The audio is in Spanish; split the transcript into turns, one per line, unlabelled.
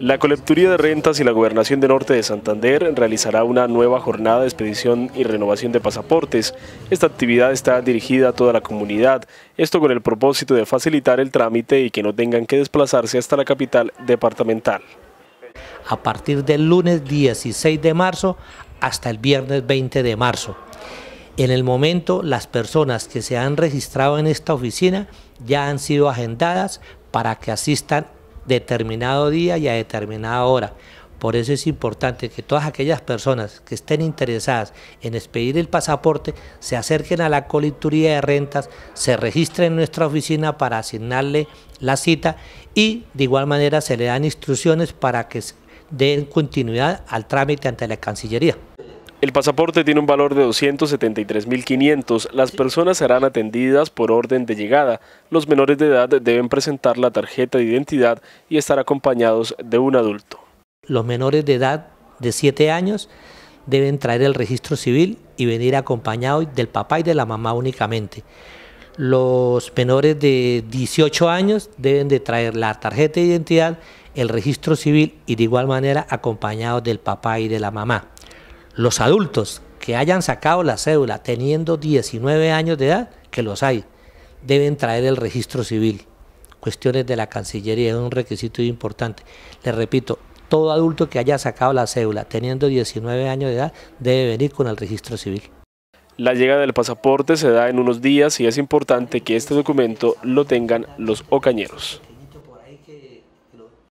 La Colecturía de Rentas y la Gobernación de Norte de Santander realizará una nueva jornada de expedición y renovación de pasaportes. Esta actividad está dirigida a toda la comunidad, esto con el propósito de facilitar el trámite y que no tengan que desplazarse hasta la capital
departamental. A partir del lunes 16 de marzo hasta el viernes 20 de marzo. En el momento, las personas que se han registrado en esta oficina ya han sido agendadas para que asistan determinado día y a determinada hora. Por eso es importante que todas aquellas personas que estén interesadas en expedir el pasaporte se acerquen a la colituría de rentas, se registren en nuestra oficina para asignarle la cita y de igual manera se le dan instrucciones para que den continuidad al trámite ante la Cancillería.
El pasaporte tiene un valor de 273.500. Las personas serán atendidas por orden de llegada. Los menores de edad deben presentar la tarjeta de identidad y estar acompañados de un adulto.
Los menores de edad de 7 años deben traer el registro civil y venir acompañados del papá y de la mamá únicamente. Los menores de 18 años deben de traer la tarjeta de identidad, el registro civil y de igual manera acompañados del papá y de la mamá los adultos que hayan sacado la cédula teniendo 19 años de edad, que los hay, deben traer el registro civil. Cuestiones de la Cancillería es un requisito importante. Les repito, todo adulto que haya sacado la cédula teniendo 19 años de edad debe venir con el registro civil.
La llegada del pasaporte se da en unos días y es importante que este documento lo tengan los ocañeros.